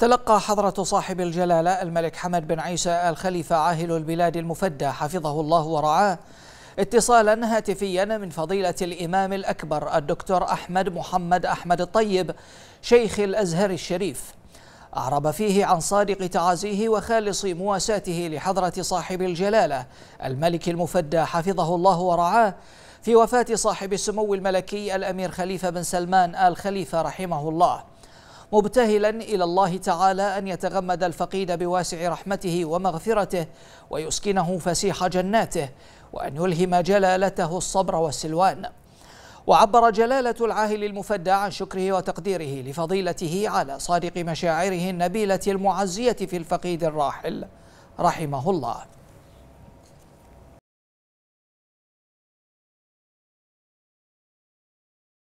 تلقى حضرة صاحب الجلالة الملك حمد بن عيسى الخليفة عاهل البلاد المفدى حفظه الله ورعاه اتصالا هاتفيا من فضيلة الإمام الأكبر الدكتور أحمد محمد أحمد الطيب شيخ الأزهر الشريف أعرب فيه عن صادق تعازيه وخالص مواساته لحضرة صاحب الجلالة الملك المفدى حفظه الله ورعاه في وفاة صاحب السمو الملكي الأمير خليفة بن سلمان آل خليفة رحمه الله مبتهلا إلى الله تعالى أن يتغمد الفقيد بواسع رحمته ومغفرته ويسكنه فسيح جناته وأن يلهم جلالته الصبر والسلوان وعبر جلالة العاهل المفدى عن شكره وتقديره لفضيلته على صادق مشاعره النبيلة المعزية في الفقيد الراحل رحمه الله